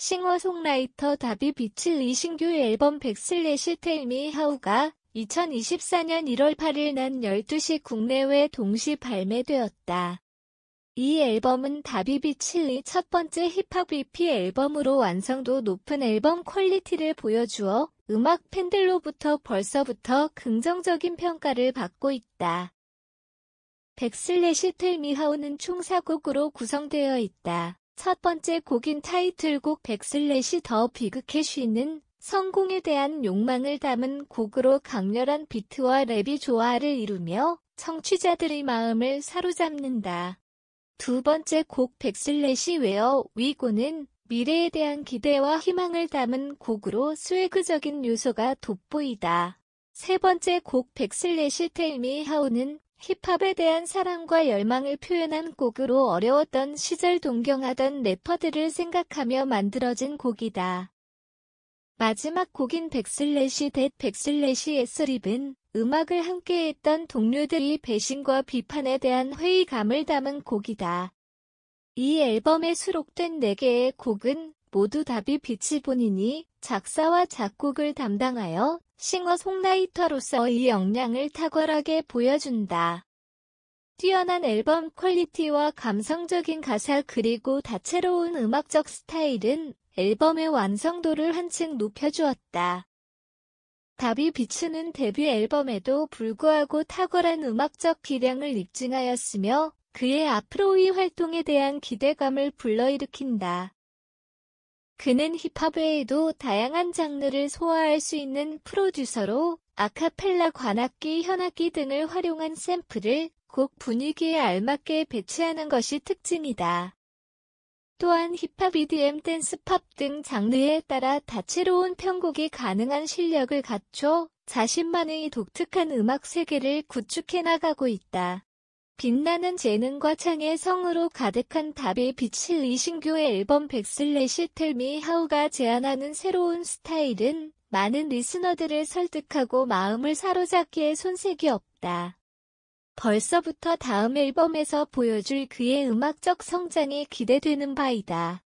싱어송라이터 다비 비칠 이신규 앨범 백슬래시 텔미 하우가 2024년 1월 8일 낮 12시 국내외 동시 발매되었다. 이 앨범은 다비비 칠리 첫 번째 힙합 EP 앨범으로 완성도 높은 앨범 퀄리티를 보여주어 음악 팬들로부터 벌써부터 긍정적인 평가를 받고 있다. 백슬래시 텔미하우는 총 4곡으로 구성되어 있다. 첫 번째 곡인 타이틀곡 백슬래시 더 비그 캐쉬는 성공에 대한 욕망을 담은 곡으로 강렬한 비트와 랩이 조화를 이루며 청취자들의 마음을 사로잡는다. 두 번째 곡 백슬래시 웨어 위고는 미래에 대한 기대와 희망을 담은 곡으로 스웨그적인 요소가 돋보이다. 세 번째 곡 백슬래시 텔미 하우는 힙합에 대한 사랑과 열망을 표현한 곡으로 어려웠던 시절 동경하던 래퍼들을 생각하며 만들어진 곡이다. 마지막 곡인 백슬래시 댓 백슬래시 에스립은 음악을 함께했던 동료들이 배신과 비판에 대한 회의감을 담은 곡이다. 이 앨범에 수록된 4개의 곡은 모두 다비 비치 본인이 작사와 작곡을 담당하여 싱어송라이터로서의 역량을 탁월하게 보여준다. 뛰어난 앨범 퀄리티와 감성적인 가사 그리고 다채로운 음악적 스타일은 앨범의 완성도를 한층 높여주었다. 다비 비츠는 데뷔 앨범에도 불구하고 탁월한 음악적 기량을 입증하였으며 그의 앞으로의 활동에 대한 기대감을 불러일으킨다. 그는 힙합 외에도 다양한 장르를 소화할 수 있는 프로듀서로 아카펠라 관악기, 현악기 등을 활용한 샘플을 곡 분위기에 알맞게 배치하는 것이 특징이다. 또한 힙합, EDM, 댄스, 팝등 장르에 따라 다채로운 편곡이 가능한 실력을 갖춰 자신만의 독특한 음악 세계를 구축해 나가고 있다. 빛나는 재능과 창의 성으로 가득한 답의 빛을 이신교의 앨범 백슬래시 텔미 하우가 제안하는 새로운 스타일은 많은 리스너들을 설득하고 마음을 사로잡기에 손색이 없다. 벌써부터 다음 앨범에서 보여줄 그의 음악적 성장이 기대되는 바이다.